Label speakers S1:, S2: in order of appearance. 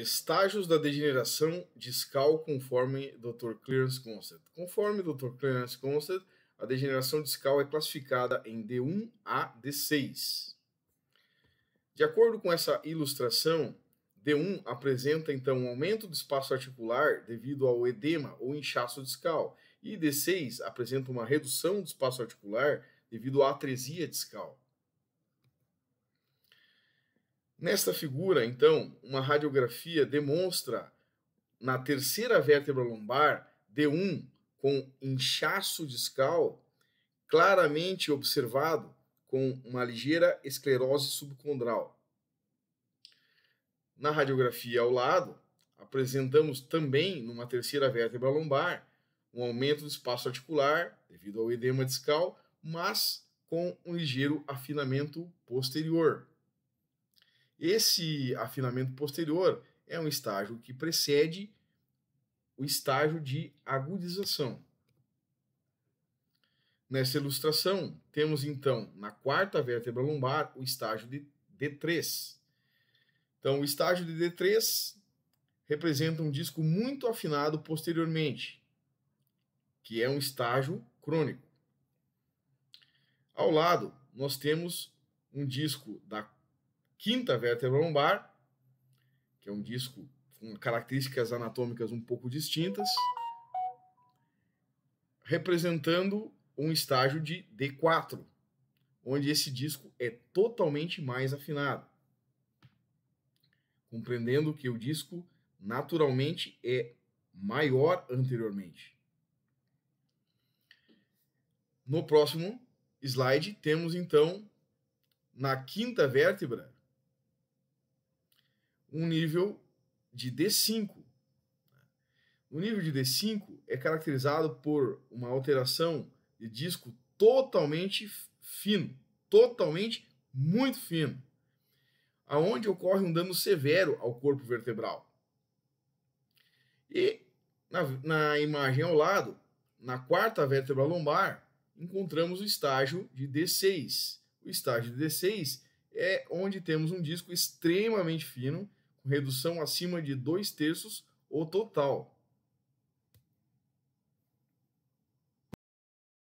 S1: Estágios da degeneração discal conforme Dr. Clarence Constant. Conforme Dr. Clarence Constant, a degeneração discal é classificada em D1 a D6. De acordo com essa ilustração, D1 apresenta então um aumento do espaço articular devido ao edema ou inchaço discal, e D6 apresenta uma redução do espaço articular devido à atresia discal. Nesta figura, então, uma radiografia demonstra na terceira vértebra lombar, D1, com inchaço discal, claramente observado com uma ligeira esclerose subcondral. Na radiografia ao lado, apresentamos também, numa terceira vértebra lombar, um aumento do espaço articular devido ao edema discal, mas com um ligeiro afinamento posterior. Esse afinamento posterior é um estágio que precede o estágio de agudização. Nessa ilustração, temos então na quarta vértebra lombar o estágio de D3. Então, o estágio de D3 representa um disco muito afinado posteriormente, que é um estágio crônico. Ao lado, nós temos um disco da quinta vértebra lombar, que é um disco com características anatômicas um pouco distintas, representando um estágio de D4, onde esse disco é totalmente mais afinado, compreendendo que o disco naturalmente é maior anteriormente. No próximo slide, temos então na quinta vértebra um nível de D5. O né? nível de D5 é caracterizado por uma alteração de disco totalmente fino, totalmente muito fino, aonde ocorre um dano severo ao corpo vertebral. E na, na imagem ao lado, na quarta vértebra lombar, encontramos o estágio de D6. O estágio de D6 é onde temos um disco extremamente fino redução acima de dois terços ou total.